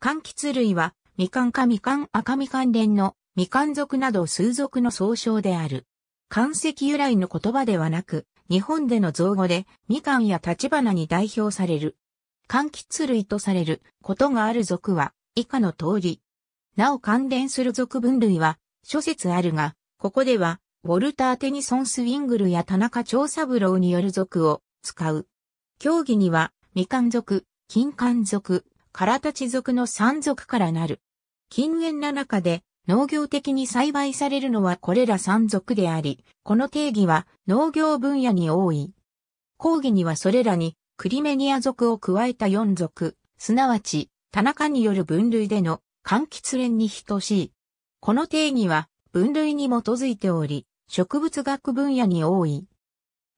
柑橘類は、みかんかみかん赤みかん連の、みかん族など数族の総称である。漢石由来の言葉ではなく、日本での造語で、みかんや立花に代表される。柑橘類とされることがある族は、以下の通り。なお関連する族分類は、諸説あるが、ここでは、ウォルター・テニソン・スウィングルや田中長三郎による族を使う。競技には、みかん族、金柑族、カラタチ族の山族からなる。近縁な中で農業的に栽培されるのはこれら山族であり、この定義は農業分野に多い。講義にはそれらにクリメニア族を加えた四族、すなわち田中による分類での柑橘連に等しい。この定義は分類に基づいており、植物学分野に多い。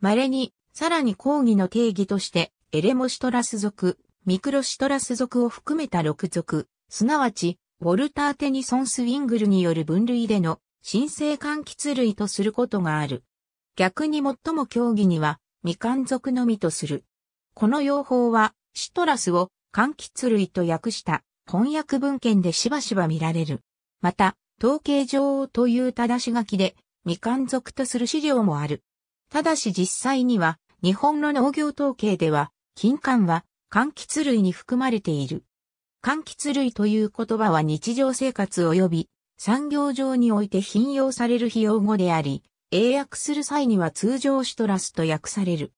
稀に、さらに講義の定義として、エレモシトラス族、ミクロシトラス属を含めた6属、すなわち、ウォルター・テニソン・スウィングルによる分類での新生柑橘類とすることがある。逆に最も競技には、未完ん属のみとする。この用法は、シトラスを柑橘類と訳した翻訳文献でしばしば見られる。また、統計上という正し書きで、未完ん属とする資料もある。ただし実際には、日本の農業統計では、金管は柑橘類に含まれている。柑橘類という言葉は日常生活及び産業上において引用される費用語であり、英訳する際には通常シトラスと訳される。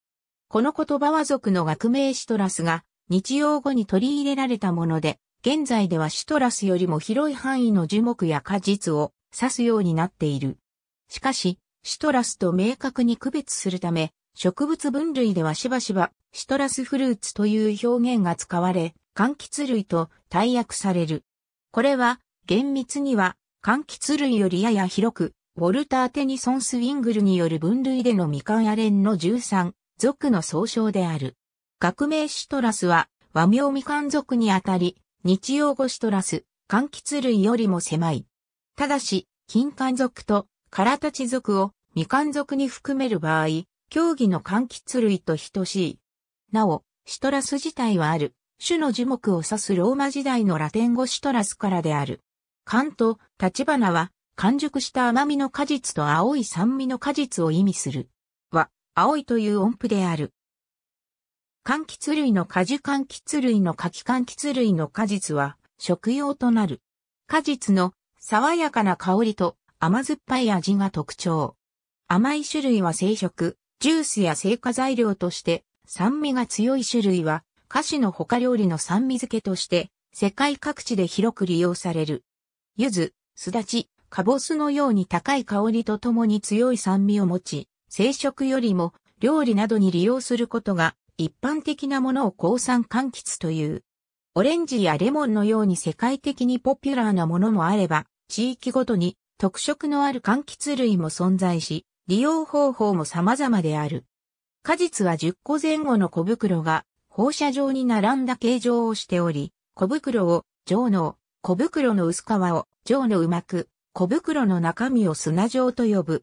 この言葉は族の学名シトラスが日用語に取り入れられたもので、現在ではシトラスよりも広い範囲の樹木や果実を指すようになっている。しかし、シトラスと明確に区別するため、植物分類ではしばしばシトラスフルーツという表現が使われ、柑橘類と大訳される。これは、厳密には、柑橘類よりやや広く、ウォルター・テニソン・スウィングルによる分類でのミカンやレンの13、属の総称である。学名シトラスは、和名ミカン属にあたり、日用語シトラス、柑橘類よりも狭い。ただし、金柑属と、タ立属を、ミカン属に含める場合、競技の柑橘類と等しい。なお、シトラス自体はある、種の樹木を指すローマ時代のラテン語シトラスからである。缶と、立花は、完熟した甘みの果実と青い酸味の果実を意味する。は、青いという音符である。柑橘類の果樹柑橘類の柿柑橘類の果実は、食用となる。果実の爽やかな香りと甘酸っぱい味が特徴。甘い種類は生食、ジュースや生花材料として酸味が強い種類は、菓子の他料理の酸味付けとして、世界各地で広く利用される。柚子、すだち、かぼすのように高い香りとともに強い酸味を持ち、生食よりも料理などに利用することが一般的なものを抗酸柑橘という。オレンジやレモンのように世界的にポピュラーなものもあれば、地域ごとに特色のある柑橘類も存在し、利用方法も様々である。果実は10個前後の小袋が放射状に並んだ形状をしており、小袋を上の、小袋の薄皮を上のうまく、小袋の中身を砂状と呼ぶ。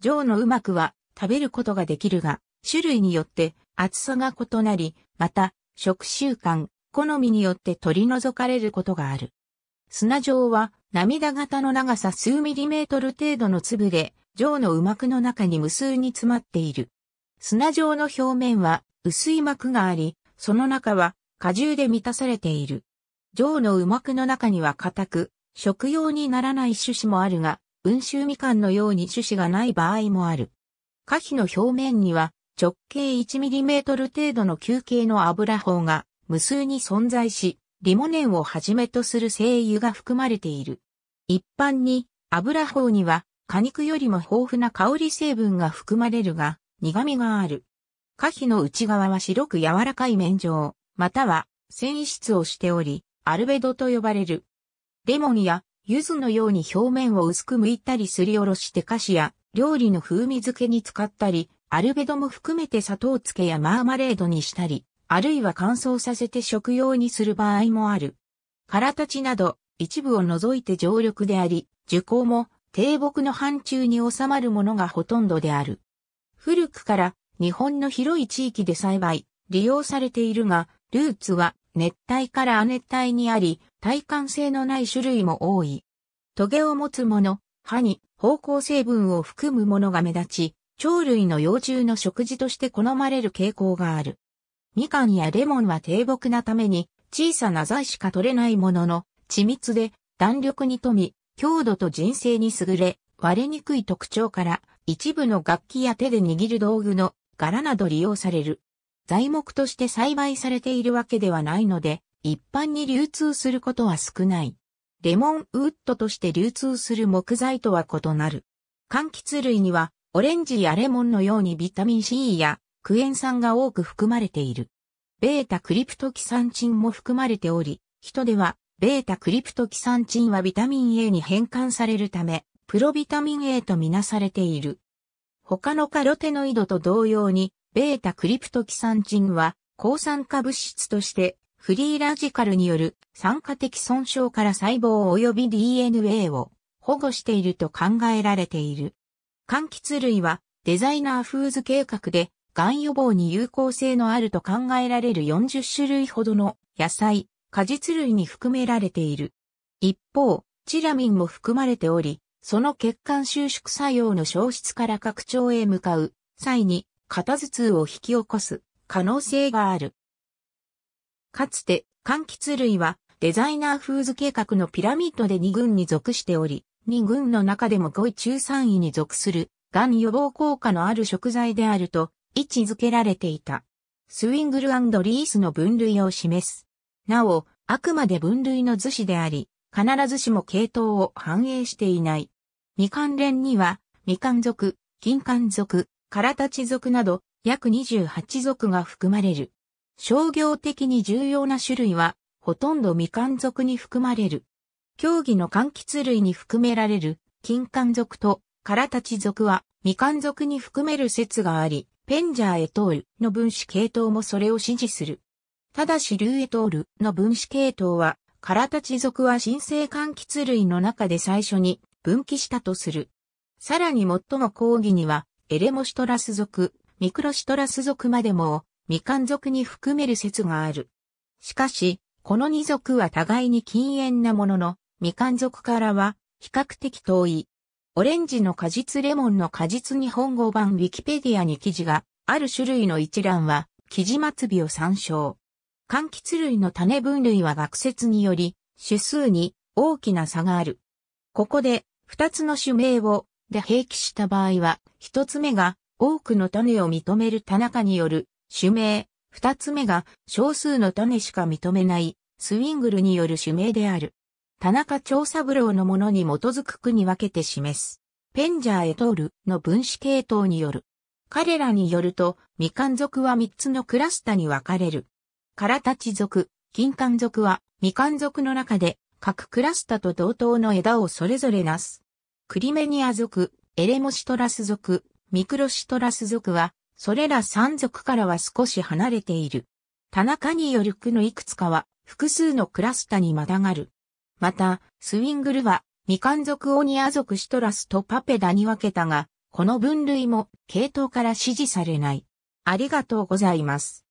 上のうまくは食べることができるが、種類によって厚さが異なり、また食習慣、好みによって取り除かれることがある。砂状は涙型の長さ数ミリメートル程度の粒で、上のうまくの中に無数に詰まっている。砂状の表面は薄い膜があり、その中は果汁で満たされている。上の羽膜の中には硬く、食用にならない種子もあるが、温州みかんのように種子がない場合もある。花皮の表面には直径 1mm 程度の球形の油法が無数に存在し、リモネンをはじめとする精油が含まれている。一般に油法には果肉よりも豊富な香り成分が含まれるが、苦味がある。花皮の内側は白く柔らかい面状、または繊維質をしており、アルベドと呼ばれる。レモンや柚子のように表面を薄く剥いたりすりおろして菓子や料理の風味付けに使ったり、アルベドも含めて砂糖漬けやマーマレードにしたり、あるいは乾燥させて食用にする場合もある。殻立ちなど一部を除いて常緑であり、樹高も低木の範疇に収まるものがほとんどである。古くから日本の広い地域で栽培、利用されているが、ルーツは熱帯から亜熱帯にあり、耐寒性のない種類も多い。トゲを持つもの、歯に芳香成分を含むものが目立ち、鳥類の幼虫の食事として好まれる傾向がある。みかんやレモンは低木なために小さな材しか取れないものの、緻密で弾力に富み、強度と人生に優れ、割れにくい特徴から、一部の楽器や手で握る道具の柄など利用される。材木として栽培されているわけではないので、一般に流通することは少ない。レモンウッドとして流通する木材とは異なる。柑橘類には、オレンジやレモンのようにビタミン C やクエン酸が多く含まれている。ベータクリプトキサンチンも含まれており、人では、ベータクリプトキサンチンはビタミン A に変換されるため、プロビタミン A とみなされている。他のカロテノイドと同様に、ベータクリプトキサンチンは、抗酸化物質として、フリーラジカルによる酸化的損傷から細胞及び DNA を保護していると考えられている。柑橘類はデザイナーフーズ計画で、癌予防に有効性のあると考えられる40種類ほどの野菜、果実類に含められている。一方、チラミンも含まれており、その血管収縮作用の消失から拡張へ向かう際に肩頭痛を引き起こす可能性がある。かつて柑橘類はデザイナーフーズ計画のピラミッドで2群に属しており、2群の中でも5位中3位に属する、がん予防効果のある食材であると位置づけられていた。スウィングルリースの分類を示す。なお、あくまで分類の図紙であり、必ずしも系統を反映していない。未関連には、未関族、金関族、唐立族など、約28族が含まれる。商業的に重要な種類は、ほとんど未関族に含まれる。競技の柑橘類に含められる、金関族と、唐立族は、未関族に含める説があり、ペンジャーエトールの分子系統もそれを支持する。ただしルーエトールの分子系統は、唐立族は新生柑橘類の中で最初に分岐したとする。さらに最も抗義には、エレモシトラス族、ミクロシトラス族までも、未完族に含める説がある。しかし、この二族は互いに禁煙なものの、未完族からは比較的遠い。オレンジの果実レモンの果実日本語版ウィキペディアに記事がある種類の一覧は、記事末尾を参照。柑橘類の種分類は学説により、種数に大きな差がある。ここで二つの種名をで併記した場合は、一つ目が多くの種を認める田中による種名、二つ目が少数の種しか認めないスウィングルによる種名である。田中長三郎のものに基づく区に分けて示す。ペンジャーエトールの分子系統による。彼らによると、未完族は三つのクラスタに分かれる。カラタチ金管族は未完族の中で各クラスタと同等の枝をそれぞれなす。クリメニア族、エレモシトラス族、ミクロシトラス族は、それら三族からは少し離れている。田中による区のいくつかは、複数のクラスタにまたがる。また、スウィングルは、未完族オニア族シトラスとパペダに分けたが、この分類も系統から支持されない。ありがとうございます。